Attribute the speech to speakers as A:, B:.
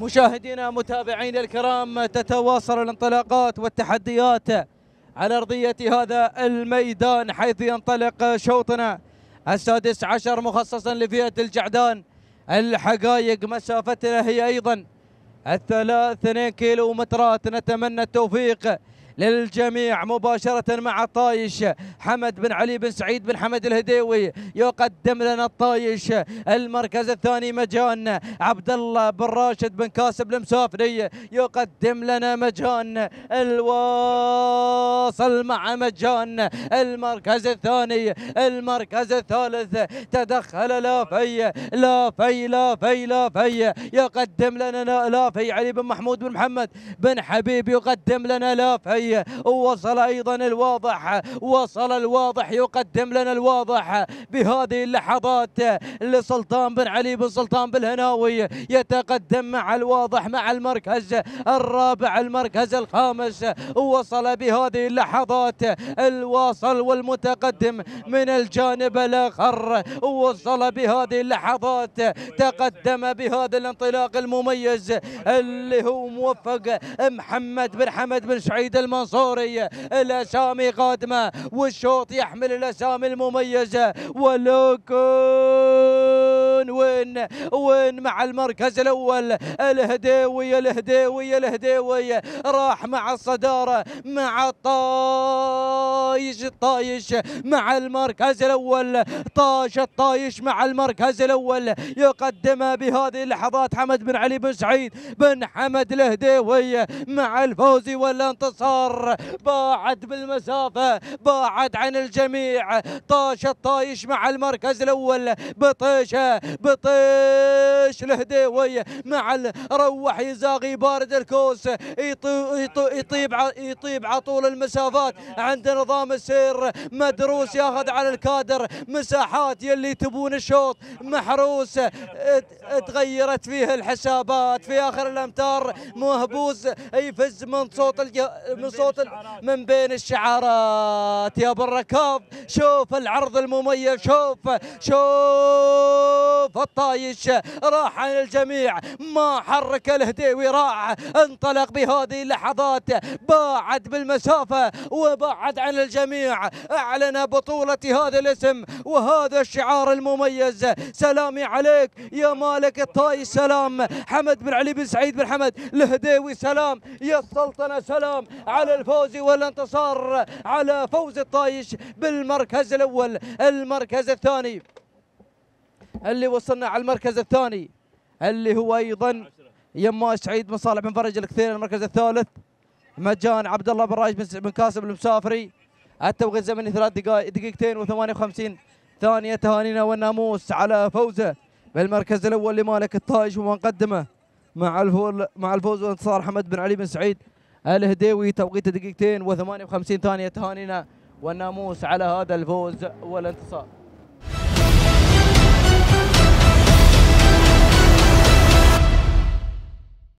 A: مشاهدينا متابعينا الكرام تتواصل الانطلاقات والتحديات على أرضية هذا الميدان حيث ينطلق شوطنا السادس عشر مخصصا لفئة الجعدان الحقائق مسافتنا هي أيضا الثلاث اثنين كيلو مترات نتمنى التوفيق للجميع مباشرة مع الطايش حمد بن علي بن سعيد بن حمد الهديوي يقدم لنا الطايش المركز الثاني مجان عبد الله بن راشد بن كاسب المسافري يقدم لنا مجان الواصل مع مجان المركز الثاني المركز الثالث تدخل لافي لافي لافي لافي يقدم لنا لافي علي بن محمود بن محمد بن حبيب يقدم لنا لافي العربية وصل أيضا الواضح وصل الواضح يقدم لنا الواضح بهذه اللحظات لسلطان بن علي بن سلطان بالهناوي يتقدم مع الواضح مع المركز الرابع المركز الخامس وصل بهذه اللحظات الواصل والمتقدم من الجانب الآخر وصل بهذه اللحظات تقدم بهذا الانطلاق المميز اللي هو موفق محمد بن حمد بن سعيد المركز المنصوري الاسامي قادمه والشوط يحمل الاسامي المميزه ولوكو وين وين وين مع المركز الاول الهداوي الهداوي الهداوي راح مع الصداره مع الطايش الطايش مع المركز الاول طاش الطايش مع المركز الاول يقدمها بهذه اللحظات حمد بن علي بن سعيد بن حمد الهداوي مع الفوز والانتصار باعد بالمسافه باعد عن الجميع طاش الطايش مع المركز الاول بطيشه بطيش الهديوي مع روح يزاغي بارد الكوس يطيب يطيب على طول المسافات عند نظام السير مدروس ياخذ على الكادر مساحات يلي تبون الشوط محروس تغيرت فيه الحسابات في اخر الامتار مهبوس يفز من صوت من صوت من بين الشعارات يا ابو الركاب شوف العرض المميز شوف شوف شوف الطايش راح عن الجميع ما حرك الهديوي راح انطلق بهذه اللحظات باعد بالمسافة وبعد عن الجميع اعلن بطولة هذا الاسم وهذا الشعار المميز سلامي عليك يا مالك الطايش سلام حمد بن علي بن سعيد بن حمد الهديوي سلام يا السلطنة سلام على الفوز والانتصار على فوز الطايش بالمركز الاول المركز الثاني اللي وصلنا على المركز الثاني اللي هو ايضا يما سعيد بن صالح بن فرج الكثير المركز الثالث مجان عبد الله بن راشد بن كاسب المسافري التوقيت الزمني ثلاث دقائق دقيقتين و58 ثانيه تهانينا والناموس على فوزه بالمركز الاول لمالك الطايش ومن قدمه مع الفول مع الفوز وانتصار حمد بن علي بن سعيد الهديوي توقيت دقيقتين و58 ثانيه تهانينا والناموس على هذا الفوز والانتصار